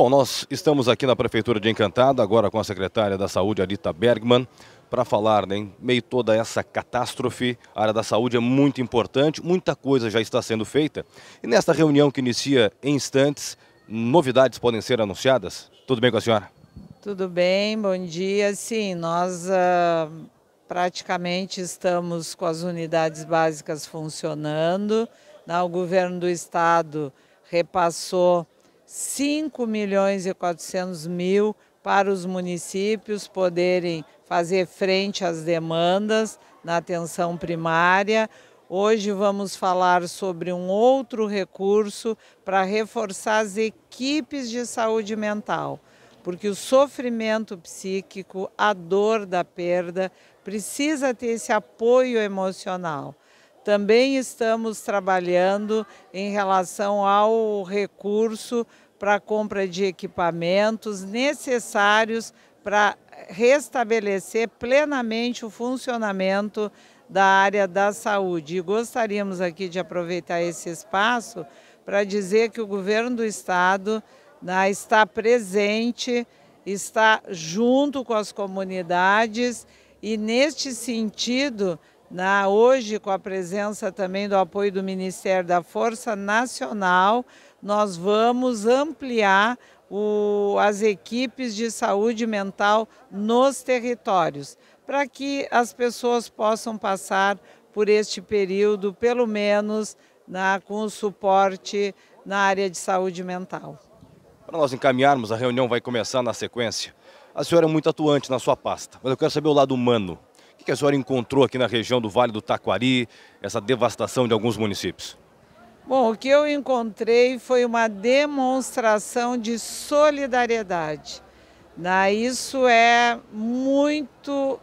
Bom, nós estamos aqui na Prefeitura de Encantada, agora com a secretária da Saúde, Alita Bergman, para falar, né, em meio toda essa catástrofe, a área da saúde é muito importante, muita coisa já está sendo feita. E nesta reunião que inicia em instantes, novidades podem ser anunciadas? Tudo bem com a senhora? Tudo bem, bom dia. Sim, nós ah, praticamente estamos com as unidades básicas funcionando. Né, o governo do estado repassou 5 milhões e 400 mil para os municípios poderem fazer frente às demandas na atenção primária. Hoje vamos falar sobre um outro recurso para reforçar as equipes de saúde mental, porque o sofrimento psíquico, a dor da perda, precisa ter esse apoio emocional. Também estamos trabalhando em relação ao recurso para compra de equipamentos necessários para restabelecer plenamente o funcionamento da área da saúde. E gostaríamos aqui de aproveitar esse espaço para dizer que o governo do estado né, está presente, está junto com as comunidades e, neste sentido, na, hoje, com a presença também do apoio do Ministério da Força Nacional, nós vamos ampliar o, as equipes de saúde mental nos territórios, para que as pessoas possam passar por este período, pelo menos na, com o suporte na área de saúde mental. Para nós encaminharmos, a reunião vai começar na sequência. A senhora é muito atuante na sua pasta, mas eu quero saber o lado humano. O que a senhora encontrou aqui na região do Vale do Taquari, essa devastação de alguns municípios? Bom, o que eu encontrei foi uma demonstração de solidariedade. Isso é muito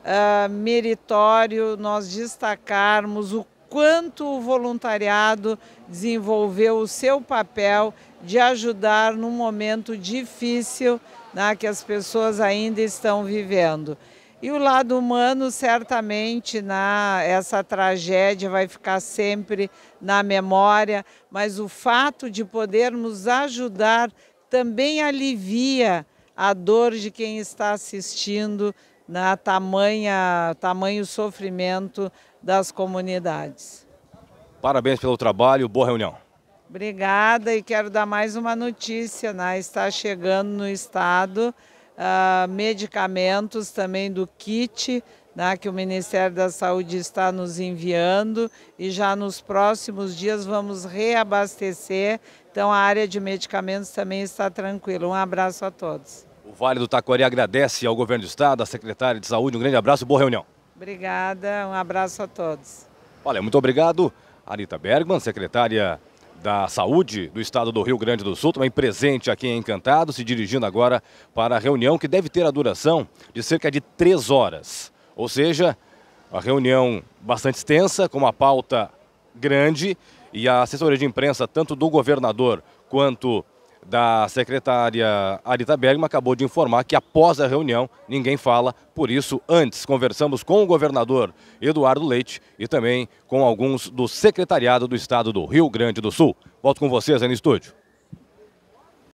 uh, meritório nós destacarmos o quanto o voluntariado desenvolveu o seu papel de ajudar num momento difícil né, que as pessoas ainda estão vivendo. E o lado humano, certamente, na, essa tragédia vai ficar sempre na memória, mas o fato de podermos ajudar também alivia a dor de quem está assistindo na tamanha, tamanho sofrimento das comunidades. Parabéns pelo trabalho, boa reunião. Obrigada e quero dar mais uma notícia, né? está chegando no estado uh, medicamentos também do kit né, que o Ministério da Saúde está nos enviando e já nos próximos dias vamos reabastecer. Então a área de medicamentos também está tranquila. Um abraço a todos. O Vale do Taquari agradece ao Governo do Estado, à Secretária de Saúde. Um grande abraço, boa reunião. Obrigada, um abraço a todos. Olha, muito obrigado, Arita Bergman, secretária da Saúde do Estado do Rio Grande do Sul, também presente aqui em Encantado, se dirigindo agora para a reunião que deve ter a duração de cerca de três horas. Ou seja, uma reunião bastante extensa, com uma pauta grande e a assessoria de imprensa, tanto do governador quanto da secretária Arita Bergman acabou de informar que após a reunião ninguém fala, por isso antes conversamos com o governador Eduardo Leite e também com alguns do secretariado do Estado do Rio Grande do Sul. Volto com vocês aí no estúdio.